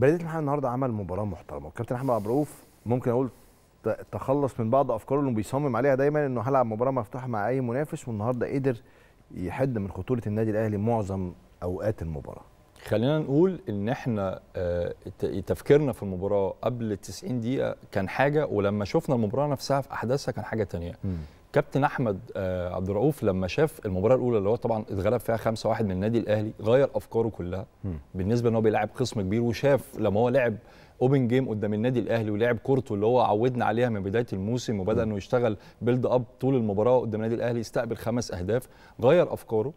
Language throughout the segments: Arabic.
بلديه المحله النهارده عمل مباراه محترمه وكابتن احمد عبد الرؤوف ممكن اقول تخلص من بعض افكاره اللي بيصمم عليها دايما انه هلعب مباراه مفتوحه مع اي منافس والنهارده قدر يحد من خطوره النادي الاهلي معظم اوقات المباراه خلينا نقول ان احنا آه، تفكيرنا في المباراه قبل 90 دقيقه كان حاجه ولما شفنا المباراه نفسها في احداثها كان حاجه ثانيه كابتن احمد آه، عبد الرؤوف لما شاف المباراه الاولى اللي هو طبعا اتغلب فيها 5 1 من النادي الاهلي غير افكاره كلها بالنسبه ان هو بيلعب قسم كبير وشاف لما هو لعب اوبن جيم قدام النادي الاهلي ولعب كورته اللي هو عودنا عليها من بدايه الموسم وبدا انه يشتغل بيلد اب طول المباراه قدام النادي الاهلي استقبل خمس اهداف غير افكاره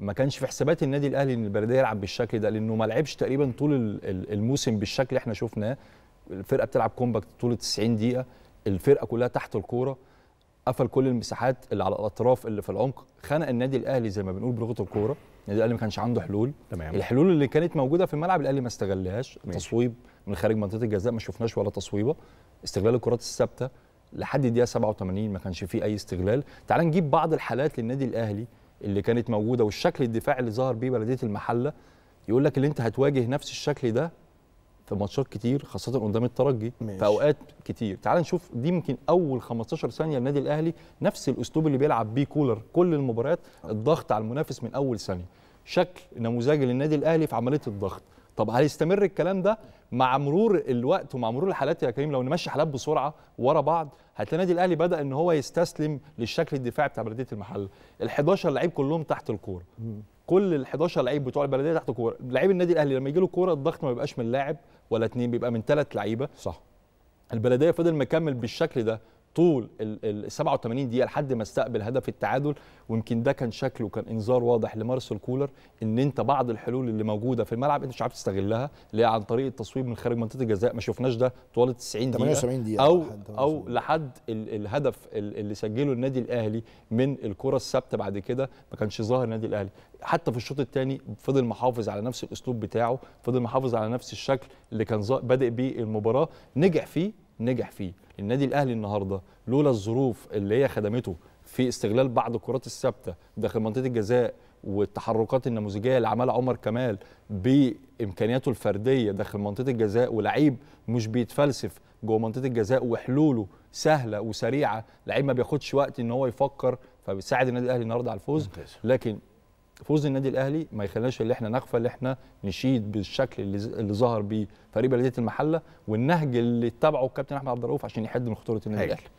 ما كانش في حسابات النادي الاهلي ان البلديه يلعب بالشكل ده لانه ما لعبش تقريبا طول الموسم بالشكل اللي احنا شفناه الفرقه بتلعب كومباكت طول 90 دقيقه الفرقه كلها تحت الكوره قفل كل المساحات اللي على الاطراف اللي في العمق خنق النادي الاهلي زي ما بنقول بلغه الكوره النادي الاهلي ما كانش عنده حلول تمام. الحلول اللي كانت موجوده في الملعب الاهلي ما استغلهاش تصويب من خارج منطقه الجزاء ما شفناش ولا تصويبه استغلال الكرات الثابته لحد الدقيقه 87 ما كانش فيه اي استغلال تعال نجيب بعض الحالات للنادي الاهلي اللي كانت موجوده والشكل الدفاعي اللي ظهر بيه بلديه المحله يقول لك اللي انت هتواجه نفس الشكل ده في ماتشات كتير خاصه قدام الترجي ماشي. في اوقات كتير تعال نشوف دي يمكن اول 15 ثانيه للنادي الاهلي نفس الاسلوب اللي بيلعب بيه كولر كل المباريات الضغط على المنافس من اول ثانيه شكل نموذجي للنادي الاهلي في عمليه الضغط طب هيستمر الكلام ده مع مرور الوقت ومع مرور الحالات يا كريم لو نمشي حالات بسرعه ورا بعض هتلاقي النادي الاهلي بدا ان هو يستسلم للشكل الدفاعي بتاع بلديه المحله ال11 لعيب كلهم تحت الكوره كل ال 11 لعيب بتوع البلديه تحت كوره لعيب النادي الاهلي لما يجي له كوره الضغط ما بيبقاش من لاعب ولا اتنين بيبقى من ثلاث لعيبه صح البلديه فضل مكمل بالشكل ده طول ال 87 دقيقه لحد ما استقبل هدف التعادل ويمكن ده كان شكله كان انذار واضح لمارسيل كولر ان انت بعض الحلول اللي موجوده في الملعب انت مش عارف تستغلها اللي هي عن طريق التصويب من خارج منطقه الجزاء ما شفناش ده طوال 90 دقيقه 78 دقيقه او او لحد ال الهدف اللي سجله النادي الاهلي من الكره الثابته بعد كده ما كانش ظاهر النادي الاهلي حتى في الشوط الثاني فضل محافظ على نفس الاسلوب بتاعه فضل محافظ على نفس الشكل اللي كان بادئ بيه المباراه نجح فيه نجح فيه النادي الاهلي النهارده لولا الظروف اللي هي خدمته في استغلال بعض الكرات الثابته داخل منطقه الجزاء والتحركات النموذجيه اللي عملها عمر كمال بامكانياته الفرديه داخل منطقه الجزاء ولعيب مش بيتفلسف جوه منطقه الجزاء وحلوله سهله وسريعه لعيب ما بياخدش وقت ان هو يفكر فبيساعد النادي الاهلي النهارده على الفوز لكن فوز النادي الاهلي ما يخليناش اللي احنا نغفل اللي احنا نشيد بالشكل اللي, اللي ظهر بيه فريق بلديه المحله والنهج اللي اتبعه الكابتن احمد عبد الرؤوف عشان يحد من خطوره النادي الاهلي